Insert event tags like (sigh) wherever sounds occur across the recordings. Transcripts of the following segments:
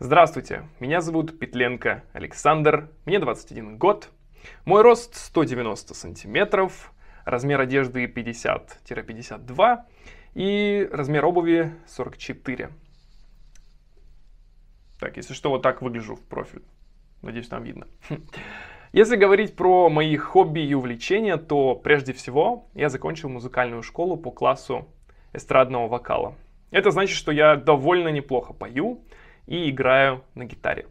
Здравствуйте, меня зовут Петленко Александр, мне 21 год, мой рост 190 сантиметров, размер одежды 50-52 и размер обуви 44. Так, если что, вот так выгляжу в профиль. Надеюсь, там видно. (laughs) Если говорить про мои хобби и увлечения, то прежде всего я закончил музыкальную школу по классу эстрадного вокала. Это значит, что я довольно неплохо пою, и играю на гитаре.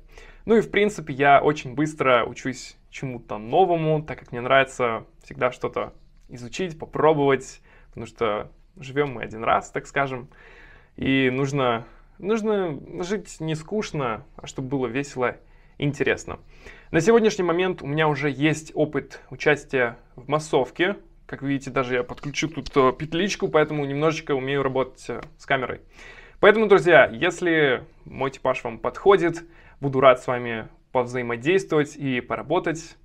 Ну и в принципе я очень быстро учусь чему-то новому, так как мне нравится всегда что-то изучить, попробовать, потому что живем мы один раз, так скажем, и нужно, нужно жить не скучно, а чтобы было весело и интересно. На сегодняшний момент у меня уже есть опыт участия в массовке. Как видите, даже я подключу тут э, петличку, поэтому немножечко умею работать э, с камерой. Поэтому, друзья, если мой типаж вам подходит, буду рад с вами повзаимодействовать и поработать.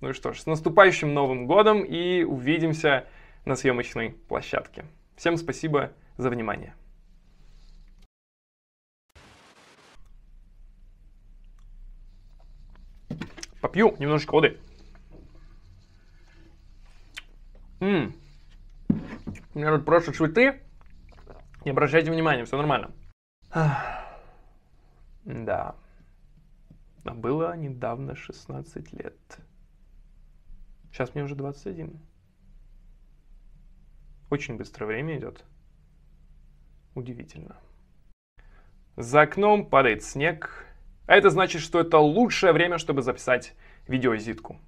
Ну и что ж, с наступающим Новым годом и увидимся на съемочной площадке. Всем спасибо за внимание. Попью немножечко воды. М -м. У меня тут просто цветы. Не обращайте внимания, все нормально. Да. А было недавно 16 лет. Сейчас мне уже 21. Очень быстро время идет. Удивительно. За окном падает снег. А это значит, что это лучшее время, чтобы записать видеоизитку.